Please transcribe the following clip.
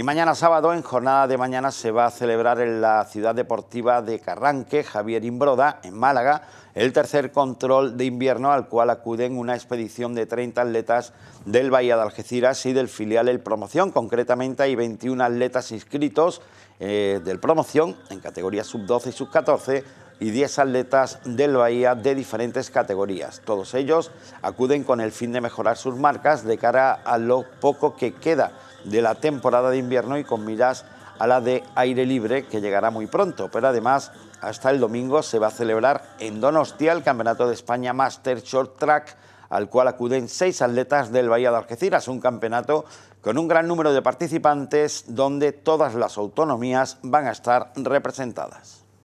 Y mañana sábado, en jornada de mañana, se va a celebrar en la ciudad deportiva de Carranque, Javier Imbroda, en Málaga, el tercer control de invierno al cual acuden una expedición de 30 atletas del Bahía de Algeciras y del filial El Promoción. Concretamente hay 21 atletas inscritos eh, del Promoción en categoría sub-12 y sub-14 y 10 atletas del Bahía de diferentes categorías. Todos ellos acuden con el fin de mejorar sus marcas de cara a lo poco que queda de la temporada de invierno y con miras a la de aire libre que llegará muy pronto, pero además hasta el domingo se va a celebrar en Donostia el Campeonato de España Master Short Track al cual acuden seis atletas del Bahía de Algeciras, un campeonato con un gran número de participantes donde todas las autonomías van a estar representadas.